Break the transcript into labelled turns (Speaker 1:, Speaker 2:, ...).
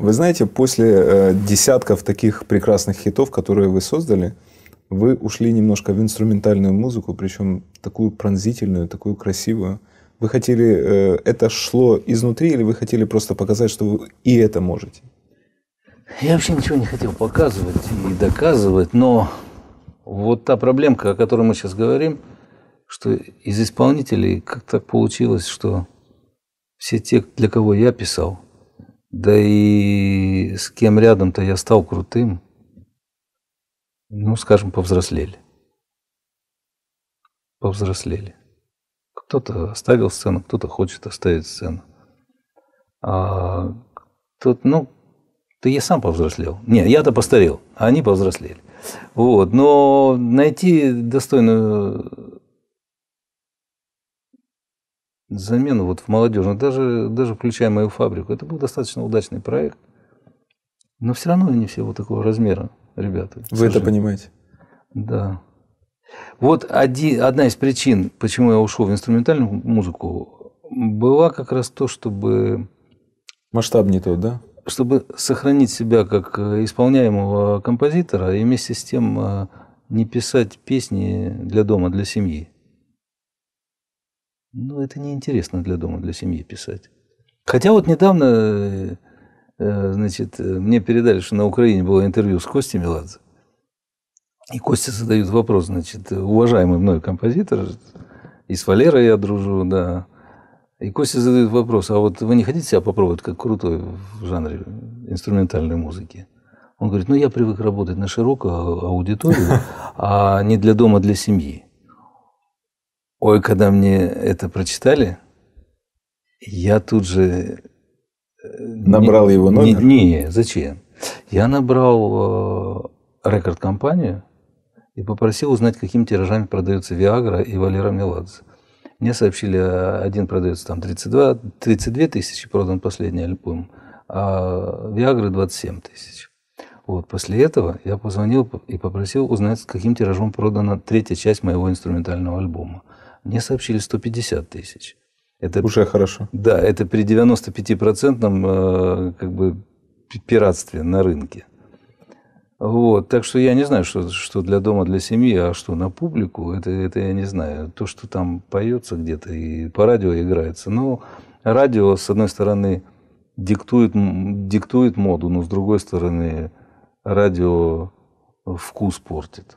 Speaker 1: Вы знаете, после э, десятков таких прекрасных хитов, которые вы создали, вы ушли немножко в инструментальную музыку, причем такую пронзительную, такую красивую. Вы хотели, э, это шло изнутри, или вы хотели просто показать, что вы и это можете? Я вообще ничего не хотел показывать и доказывать, но вот та проблемка, о которой мы сейчас говорим, что из исполнителей как так получилось, что все те, для кого я писал, да и с кем рядом-то я стал крутым, ну, скажем, повзрослели. Повзрослели. Кто-то оставил сцену, кто-то хочет оставить сцену. А, тут, ну, ты я сам повзрослел. Не, я-то постарел, а они повзрослели. Вот. Но найти достойную замену вот в молодежную, даже, даже включая мою фабрику. Это был достаточно удачный проект, но все равно они все вот такого размера, ребята. Вы это понимаете? Да. Вот один, одна из причин, почему я ушел в инструментальную музыку, была как раз то, чтобы... Масштаб не тот, да? Чтобы сохранить себя как э, исполняемого композитора и вместе с тем э, не писать песни для дома, для семьи. Ну, это неинтересно для дома, для семьи писать. Хотя вот недавно, э, э, значит, э, мне передали, что на Украине было интервью с Костей Меладзе. И Костя задает вопрос, значит, уважаемый мной композитор, и с Валерой я дружу, да. И Костя задает вопрос, а вот вы не хотите себя попробовать как крутой в жанре инструментальной музыки? Он говорит, ну я привык работать на широкую а-, аудиторию, а не для дома, для семьи. Ой, когда мне это прочитали, я тут же... Э, набрал не, его номер? Не, не, зачем? Я набрал э, рекорд-компанию и попросил узнать, какими тиражами продаются Виагра и Валера Меладзе. Мне сообщили, а, один продается там 32, 32 тысячи, продан последний альбом, а Виагры 27 тысяч. Вот, после этого я позвонил и попросил узнать, с каким тиражом продана третья часть моего инструментального альбома мне сообщили 150 тысяч. Это, Уже хорошо. Да, это при 95-процентном э, как бы, пиратстве на рынке. Вот, так что я не знаю, что, что для дома, для семьи, а что на публику, это, это я не знаю. То, что там поется где-то и по радио играется. Но радио, с одной стороны, диктует, диктует моду, но с другой стороны, радио вкус портит.